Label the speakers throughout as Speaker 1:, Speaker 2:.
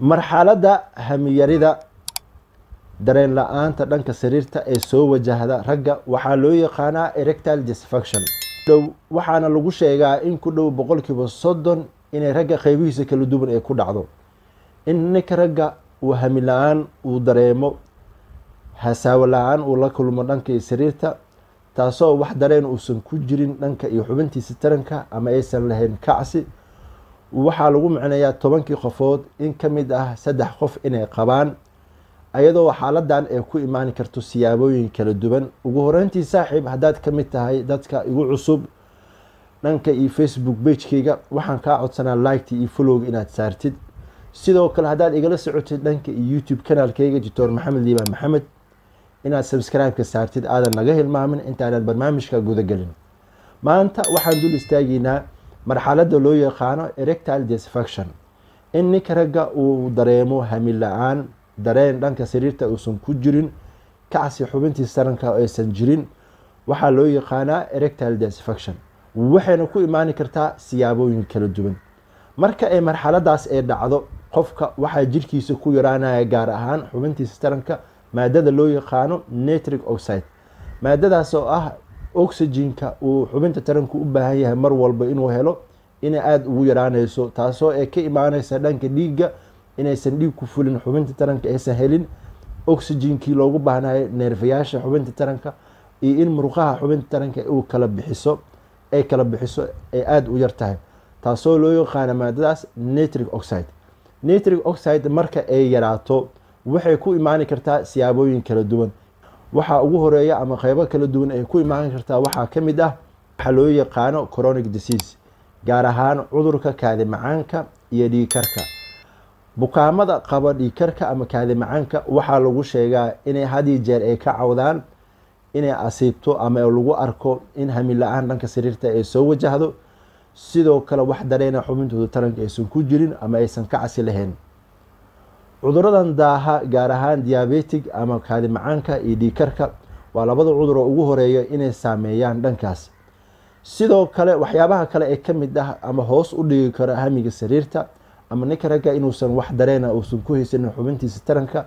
Speaker 1: marxaladda hamiyarida dareen la-aanta dhanka sariirta ee soo wajahda ragga waxaa loo yaqaanaa erectile disfaction dhow waxaana lagu sheegaa in ku dhow boqolkiiba soddon inay ragga qeybihiisa kala duwan ee ku dhacdo in ninka ragga uu hami la-aan uu dareemo hasaawo la-aan uu la kulmo dhanka iyo sariirta taasoo wax dareen uusan ku jirin dhanka iyo xubintiisa taranka ama aysan lahayn kacsi waxaa lagu micneeyaa tobankii qofood in ka mid ah saddex qof inay qabaan ayadoo xaaladan ay ku imaani karto siyaabooyin kala duwan ugu horreyntii saaxiib haddaad ka mid tahay dadka igu cusub dhanka iyo facebook bagekeyga waxaan kaa codsanaa liketa iyo followga inaad saartid sidoo kale haddaad igala socotid dhanka iyo youtube kanaalkeyga doctor maxamed liibaan maxamed inaad subscribe-ka saartid aadan naga hilmaamin intaanan barnaamijka gudagelin maanta waxaan dul istaageynaa marxalada loo yaqaano erectile disfaction in ninka ragga uu dareemo hami la-aan dareen dhanka sariirta uusan ku jirin kacsi xubintii saranka aysan jirin waxaa loo yaqaanaa erectile disfaction waxayna ku imaani kartaa siyaabooyin kala duwan marka ay marxaladaas ay dhacdo qofka waxaa jirkiisa ku yaraanaya gaar ahaan xubintiisa taranka maadada loo yaqaano netric oxide maadadaas oo ah oxygenka uu xubinta taranka u baahan yahay mar walba inuu helo inay aada ugu yaraanayso taasoo ay ka imaaneysa dhanka dhiigga inaysan dhiig ku fulin xubinta taranka aysan helin oxygenkii loogu baahnayo neerfayaasha xubinta taranka iyo in murqaha xubinta taranka uu kala bixiso ay kala bixiso ay aada u yartahay taasoo loo yaqaana maadadaas natric oxide natric oxide marka ay yaraato waxay ku imaani kartaa siyaabooyin kala duwan waxaa ugu horeeya ama qeybo kala duwan ay ku imaani kartaa waxaa ka mid ah waxaa loo yaqaano coronic disease gaar ahaan cudurka kaadi macaanka iyo dhiikarka bukaamada qaba dhiikarka ama kaadimacaanka waxaa lagu sheegaa inay hadii jeer ay ka cawdaan inay asiibto ama lagu arko in hamila-aan dhanka sariirta ay soo wajahdo sidoo kale wax dareena ah xubintooda taranka aysan ku jirin ama aysan ka casi lahayn cuduradan daaha gaar ahaan diabetig ama kaadimacaanka iyo dhiikarka waa labada cudur oo ugu horeeya inay saameeyaan dhankaas sidoo kale waxyaabaha kale ee kamid ah ama hoos u dhigi kara hamiga sariirta ama ninka ragga inuusan wax dareena ah uusan ku haysanin xubintiisa taranka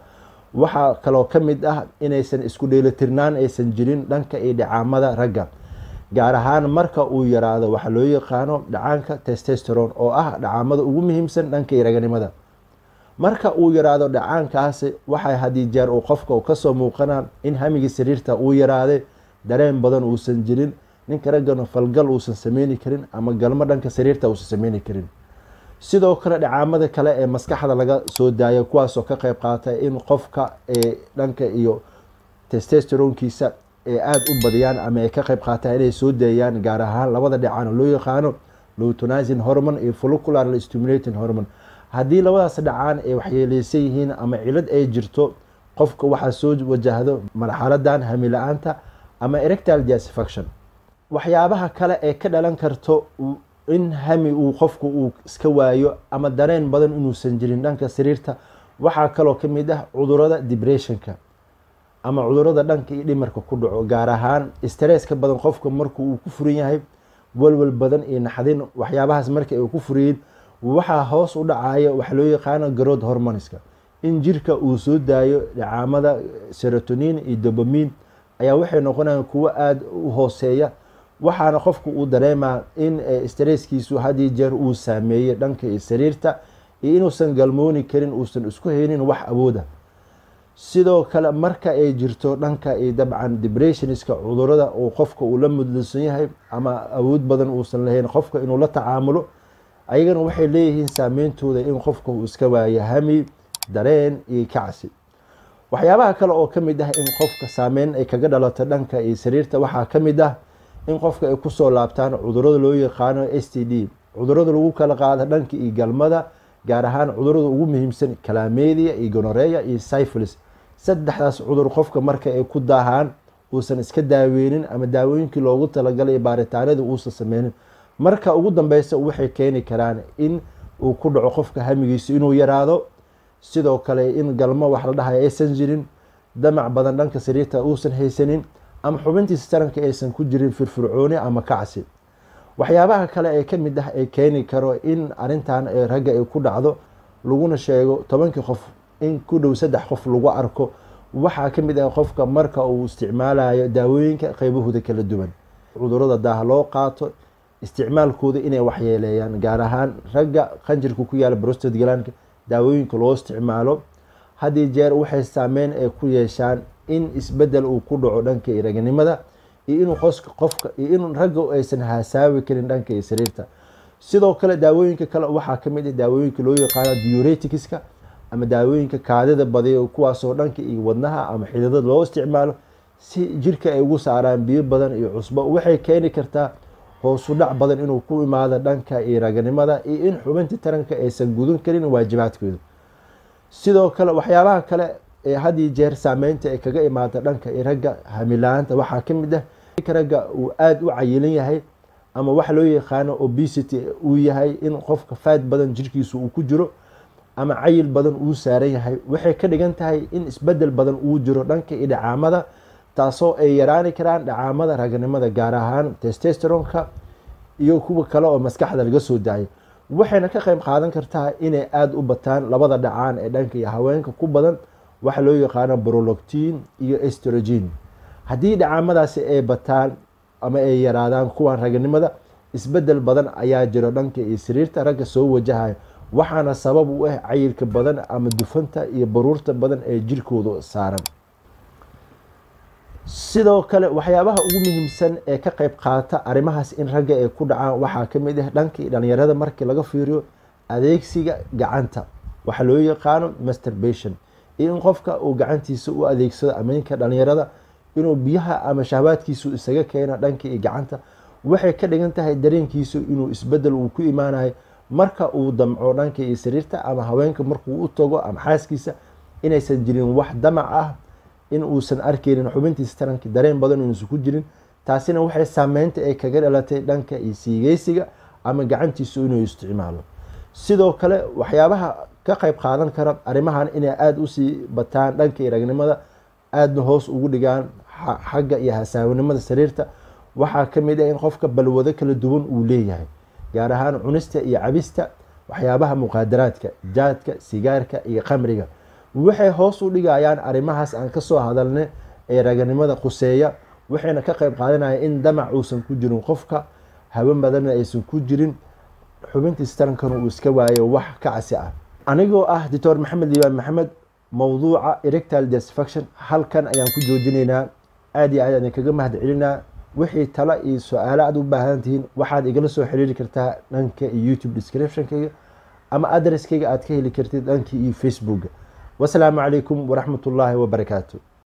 Speaker 1: waxaa kaloo kamid ah inaysan isku dheelitirnaan aysan jirin dhanka iyo dhicaamada ragga gaar ahaan marka uu yaraado waxaa loo yaqaano dhacaanka testesteron oo ah dhacaamada ugu muhiimsan dhanka iyo raganimada marka uu yaraado dhacaankaasi waxay haddii jeer uu qofka kasoo muuqanaan in hamiga sariirta uu yaraaday dareen badan uusan jirin ninka raggana falgal uusan sameyni karin ama galmo dhanka sariirta uusan sameyni karin sidoo kale dhacaamada kale ee maskaxda laga soo daaya kuwaasoo ka qayb qaata in qofka dhanka iyo testesteronkiisa ee aada u badiyaan ama ay ka qeyb qaataan inay soo daayaan gaar ahaan labada dhacaan loo yaqaano loutonizing hormon iyo follicular stimulating hormon haddii labadaas dhacaan ay waxyeeleysan yihiin ama cilad ay jirto qofka waxaa soo wajahdo marxaladan hamila-aanta ama erectile disfaction waxyaabaha kale ee ka dhalan karto in hami uu qofku uu iska waayo ama dareen badan inuusan jirin dhanka sariirta waxaa kaloo ka mid ah cudurada debressionka ama cudurada dhanka iyo dhimarka ku dhaco gaar ahaan stresska badan qofka marku uu ku furan yahay walwal badan iyo naxdin waxyaabahaas marka ay ku furiyeen waxaa hoos u dhacaya waxa loo yaqaano garod hormoniska in jirka uu soo daayo dhacaamada serotonin iyo dobamin ayaa waxay noqonayaan kuwo aada u hooseeya waxaana qofku uu dareemaa in eh, streyskiisu hadiyo jeer uu saameeyey dhanka sariirta iyo inuusan galmooni karin uusan isku haynin wax awooda sidoo kale marka ay jirto dhanka dabcan depressionska cudurada uu qofka uu la mudlunsan yahay ama awood badan uusan lahayn qofka inuu la tacaamulo ayagana waxay leeyihiin saameyntooda in qofka uu iska waayo hami dareen iyo kacsi waxyaabaha kale oo kamid ah in qofka saameyn ay kaga dhalato dhanka sariirta waxaa kamid ah in qofka ay kusoo laabtaan cudurada loo yaqaano s t d cudurada lagu kala qaada dhanka iyo galmada gaar ahaan cudurada ugu muhiimsan calamedia iyo gonoreya iyo syphilis saddexdaas cudur qofka marka ay ku daahaan uusan iska daaweynin ama daawooyinkii loogu talagalay baaritaanadii uusan sameynin marka ugu dambeysa waxay keeni karaan in uu ku dhaco qofka hamigiisa inuu yaraado sidoo kale in galmo wax la dhahay aysan jirin damac badan dhanka sariirta uusan haysanin ama xubintiisa taranka aysan ku jirin firfircooni ama kacsi waxyaabaha kale ee ka mid ah ee keeni karo in arintan ee ragga ay ku dhacdo laguna sheego tobankii qof in ku dhow saddex qof lagu arko waxaa kamid ah qofka marka uu isticmaalayo daawooyinka qeybahooda kala duwan cudurada daaha loo qaato isticmaalkooda inay waxyeeleeyaan gaar ahaan ragga qanjirka ku yaala brostad galanka daawooyinka loo isticmaalo haddii jeer waxay saameyn ay eh, ku yeeshaan in isbedel uu ku dhaco dhanka ragnimada iyo inuu qofka iyo in ragga aysan hasaawi karin dhanka iyo sariirta sidoo kale daawooyinka kale waxaa kamid ah daawooyinka loo yaqaano diureticska ama daawooyinka kaadida badiya kuwaasoo dhanka iyo wadnaha ama xididada loo isticmaalo si jirka ay ugu saaraan biyo badan iyo cusbo waxay keeni kartaa hoosu dhac badan inuu ku imaado dhanka iyo raganimada iyo in xubinta taranka aysan gudan karin waajibaadkooda sidoo kale waxyaabaha kale ee had jeer saameynta ay kaga imaada dhanka iragga hamilaanta waxaa ka mid ah ragga uu aada u cayilan yahay ama wax loo yaqaano obesity uu yahay in qofka faad badan jirkiisa uu ku jiro ama cayil badan uu saaran yahay waxay ka dhigan tahay in isbedel badan uu jiro dhanka iyo taasoo ay yaraani karaan dhacaamada ragnimada gaar ahaan testesteronka iyo kuwa kale oo maskaxda laga soo daayo waxayna ka qayb qaadan kartaa inay aada u bataan labada dhacaan ee dhanka iyo haweenka ku badan waxa loo yaqaano broloctin iyo estrogen haddii dhacaamadaasi ay bataan ama ay yaraadaan kuwan raganimada isbedel badan ayaa jiro dhanka iyo sariirta ragga soo wajahayo waxaana sabab u ah cayirka badan ama dufanta iyo baruurta badan ee jirkooda saaran sidoo kale waxyaabaha ugu muhiimsan ee ka qayb qaata arrimahaas in ragga ay ku dhacaan waxaa ka mid ah dhankii dhalinyarada markii laga fiiriyo adeegsiga gacanta waxaa loo yaqaano masturbation in qofka uu gacantiisa u adeegsado amainka dhalinyarada inuu biyaha ama shahbaadkiisu isaga keeno dhanka iyo gacanta waxay ka dhigan tahay dareenkiisu inuu isbedel uu ku imaanayo marka uu damco dhanka iyo sariirta ama haweenka markuu u tago ama xaaskiisa inaysan jirin wax damac ah in uusan arkeynin xubintiisa taranka dareen badan inuusan ku jirin taasina waxay saameynta ay kaga dhalatay dhanka iyo siigeysiga ama gacantiisu inuu isticmaalo sidoo kale waxyaabaha ka qayb qaadan kara arrimahan inay aada usii bataan dhanka iragnimada aadna hoos ugu dhigaan xagga iyo hasaawanimada sariirta waxaa kamid ah in qofka balwado kala duwan uu leeyahay gaar ahaan cunista iyo cabista waxyaabaha muqaadaraadka jaadka sigaarka iyo qamriga waxay hoos u dhigayaan arrimahaas aan kasoo hadalnay ee raganimada quseeya waxayna ka qayb qaadanaya in damac uusan ku jirin qofka hawe madanna aysan ku jirin xubintiis tarankana uu iska waayo wax ka ah anigoo ah doctor maxamed liibaan maxamed mowduuca erectal disfaction halkan ayaan ku joojinaynaa aad iyo aad ayaan kaga mahad celinaa wixii talo iyo su-aalo aad u baahan tihiin waxaad igala soo xiriiri kartaa dhanka iyo youtube descriptionkayga ama adresskayga aad ka heli kartid dhankii iyo facebook wasalaamu calaykum waraxmatullaahi wabarakaatu